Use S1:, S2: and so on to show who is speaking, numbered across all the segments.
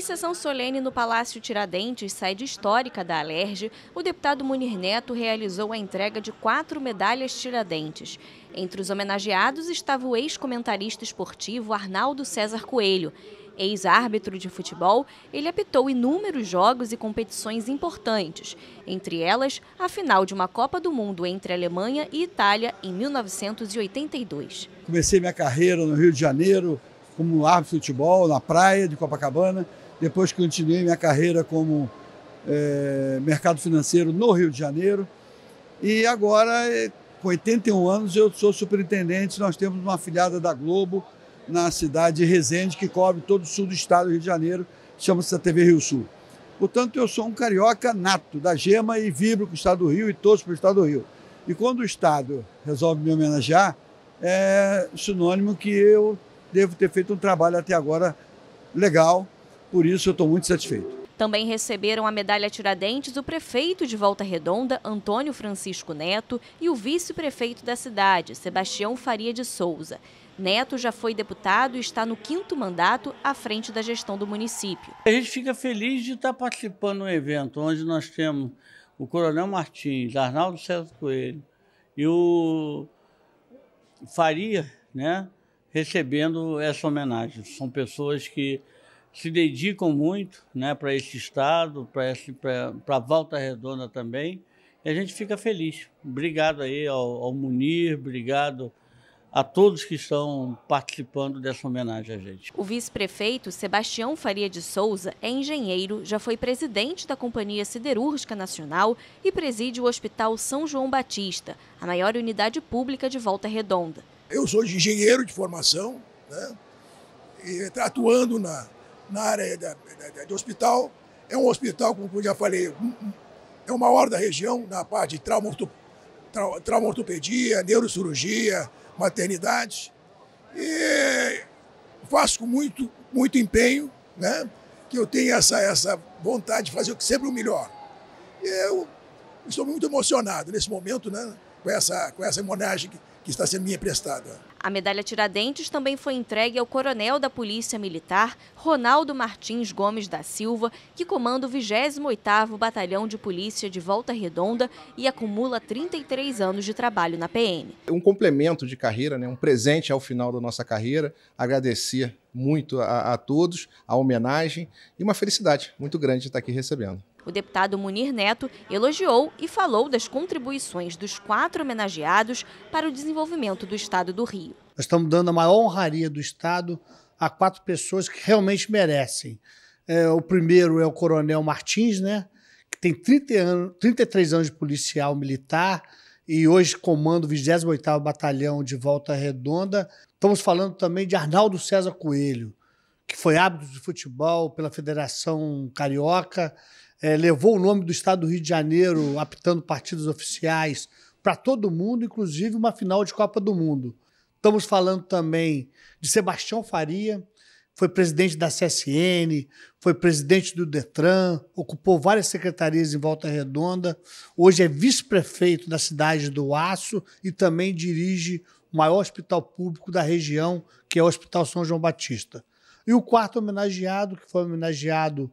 S1: Em sessão solene no Palácio Tiradentes, sede histórica da Alerj, o deputado Munir Neto realizou a entrega de quatro medalhas Tiradentes. Entre os homenageados estava o ex-comentarista esportivo Arnaldo César Coelho. Ex-árbitro de futebol, ele apitou inúmeros jogos e competições importantes, entre elas a final de uma Copa do Mundo entre Alemanha e Itália em 1982.
S2: Comecei minha carreira no Rio de Janeiro como árbitro de futebol, na praia de Copacabana depois continuei minha carreira como é, mercado financeiro no Rio de Janeiro. E agora, com 81 anos, eu sou superintendente. Nós temos uma afiliada da Globo na cidade de Resende, que cobre todo o sul do estado do Rio de Janeiro, chama-se a TV Rio Sul. Portanto, eu sou um carioca nato da gema e vibro com o estado do Rio e todos para o estado do Rio. E quando o Estado resolve me homenagear, é sinônimo que eu devo ter feito um trabalho até agora legal, por isso, eu estou muito satisfeito.
S1: Também receberam a medalha Tiradentes o prefeito de Volta Redonda, Antônio Francisco Neto, e o vice-prefeito da cidade, Sebastião Faria de Souza. Neto já foi deputado e está no quinto mandato à frente da gestão do município.
S3: A gente fica feliz de estar participando de um evento onde nós temos o Coronel Martins, Arnaldo César Coelho e o Faria, né, recebendo essa homenagem. São pessoas que se dedicam muito né, para esse estado, para Volta Redonda também, e a gente fica feliz. Obrigado aí ao, ao Munir, obrigado a todos que estão participando dessa homenagem a gente.
S1: O vice-prefeito Sebastião Faria de Souza é engenheiro, já foi presidente da Companhia Siderúrgica Nacional e preside o Hospital São João Batista, a maior unidade pública de Volta Redonda.
S4: Eu sou engenheiro de formação, né? E atuando na na área da, da, do hospital. É um hospital, como eu já falei, hum, hum, é o maior da região na parte de trauma, tra, trauma ortopedia, neurocirurgia, maternidade. E faço com muito, muito empenho, né? que eu tenho essa, essa vontade de fazer sempre o melhor. E eu estou muito emocionado nesse momento, né? com essa, com essa homenagem que está sendo me emprestada.
S1: A medalha Tiradentes também foi entregue ao coronel da Polícia Militar, Ronaldo Martins Gomes da Silva, que comanda o 28º Batalhão de Polícia de Volta Redonda e acumula 33 anos de trabalho na PM.
S4: Um complemento de carreira, né? um presente ao final da nossa carreira, agradecer muito a, a todos, a homenagem e uma felicidade muito grande de estar aqui recebendo.
S1: O deputado Munir Neto elogiou e falou das contribuições dos quatro homenageados para o desenvolvimento do Estado do Rio.
S5: Nós estamos dando a maior honraria do Estado a quatro pessoas que realmente merecem. É, o primeiro é o Coronel Martins, né, que tem 30 anos, 33 anos de policial militar e hoje comanda o 28º Batalhão de Volta Redonda. Estamos falando também de Arnaldo César Coelho, que foi árbitro de futebol pela Federação Carioca, é, levou o nome do estado do Rio de Janeiro, apitando partidos oficiais para todo mundo, inclusive uma final de Copa do Mundo. Estamos falando também de Sebastião Faria, foi presidente da CSN, foi presidente do Detran, ocupou várias secretarias em Volta Redonda, hoje é vice-prefeito da cidade do Aço e também dirige o maior hospital público da região, que é o Hospital São João Batista. E o quarto homenageado, que foi homenageado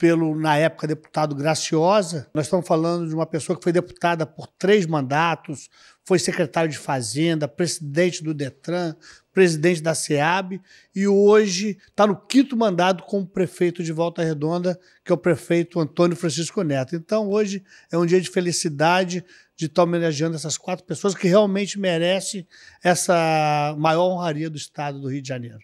S5: pelo, na época, deputado Graciosa. Nós estamos falando de uma pessoa que foi deputada por três mandatos, foi secretário de Fazenda, presidente do Detran, presidente da SEAB e hoje está no quinto mandato como prefeito de Volta Redonda, que é o prefeito Antônio Francisco Neto. Então, hoje é um dia de felicidade de estar homenageando essas quatro pessoas que realmente merecem essa maior honraria do Estado do Rio de Janeiro.